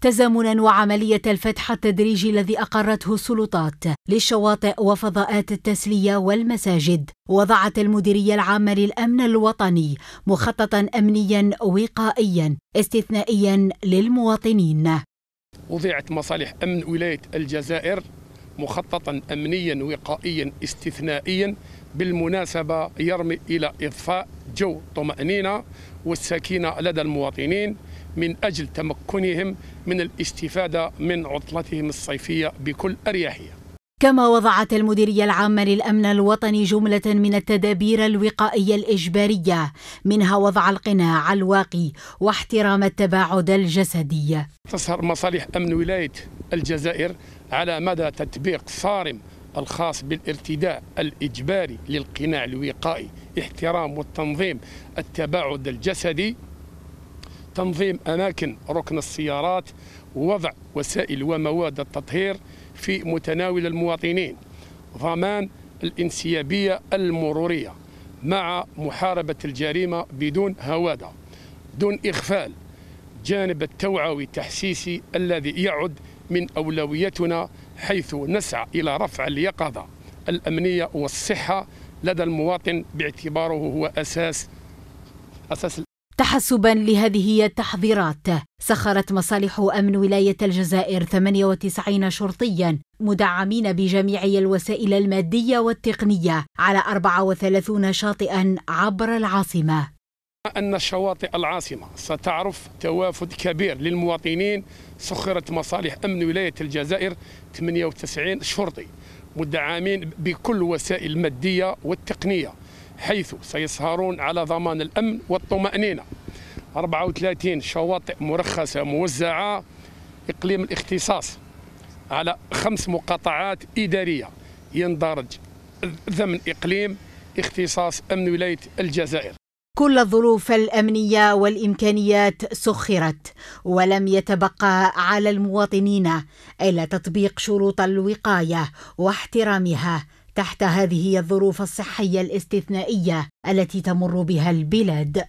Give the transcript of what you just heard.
تزامنا وعملية الفتح التدريجي الذي أقرته السلطات للشواطئ وفضاءات التسلية والمساجد وضعت المديرية العامة للأمن الوطني مخططا أمنيا وقائيا استثنائيا للمواطنين وضعت مصالح أمن ولاية الجزائر مخططا أمنيا وقائيا استثنائيا بالمناسبة يرمي إلى إضفاء جو طمأنينة والسكينة لدى المواطنين من أجل تمكنهم من الاستفادة من عطلتهم الصيفية بكل أريحية كما وضعت المديرية العامة للأمن الوطني جملة من التدابير الوقائية الإجبارية منها وضع القناع الواقي واحترام التباعد الجسدي تسهر مصالح أمن ولاية الجزائر على مدى تطبيق صارم الخاص بالارتداء الإجباري للقناع الوقائي احترام والتنظيم التباعد الجسدي تنظيم أماكن ركن السيارات ووضع وسائل ومواد التطهير في متناول المواطنين ضمان الانسيابية المرورية مع محاربة الجريمة بدون هوادة دون إغفال جانب التوعوي التحسيسي الذي يعد من أولويتنا حيث نسعى إلى رفع اليقظة الأمنية والصحة لدى المواطن باعتباره هو أساس أساس تحسبا لهذه التحضيرات سخرت مصالح أمن ولاية الجزائر 98 شرطيا مدعمين بجميع الوسائل المادية والتقنية على 34 شاطئا عبر العاصمة أن شواطئ العاصمة ستعرف توافد كبير للمواطنين سخرت مصالح أمن ولاية الجزائر 98 شرطي مدعمين بكل وسائل المادية والتقنية حيث سيسهرون على ضمان الأمن والطمأنينة 34 شواطئ مرخصة موزعة إقليم الاختصاص على خمس مقاطعات إدارية يندرج ضمن إقليم اختصاص أمن ولاية الجزائر كل الظروف الامنيه والامكانيات سخرت ولم يتبقى على المواطنين الا تطبيق شروط الوقايه واحترامها تحت هذه الظروف الصحيه الاستثنائيه التي تمر بها البلاد